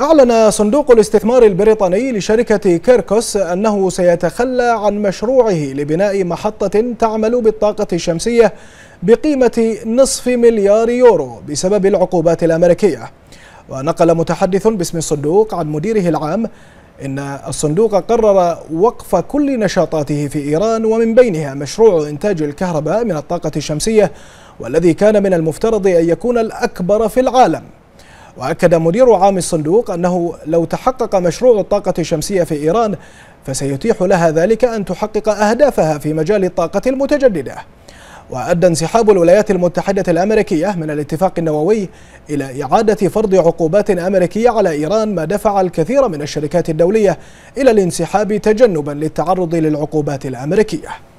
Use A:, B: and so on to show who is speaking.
A: أعلن صندوق الاستثمار البريطاني لشركة كيركوس أنه سيتخلى عن مشروعه لبناء محطة تعمل بالطاقة الشمسية بقيمة نصف مليار يورو بسبب العقوبات الأمريكية ونقل متحدث باسم الصندوق عن مديره العام إن الصندوق قرر وقف كل نشاطاته في إيران ومن بينها مشروع إنتاج الكهرباء من الطاقة الشمسية والذي كان من المفترض أن يكون الأكبر في العالم وأكد مدير عام الصندوق أنه لو تحقق مشروع الطاقة الشمسية في إيران فسيتيح لها ذلك أن تحقق أهدافها في مجال الطاقة المتجددة وأدى انسحاب الولايات المتحدة الأمريكية من الاتفاق النووي إلى إعادة فرض عقوبات أمريكية على إيران ما دفع الكثير من الشركات الدولية إلى الانسحاب تجنبا للتعرض
B: للعقوبات الأمريكية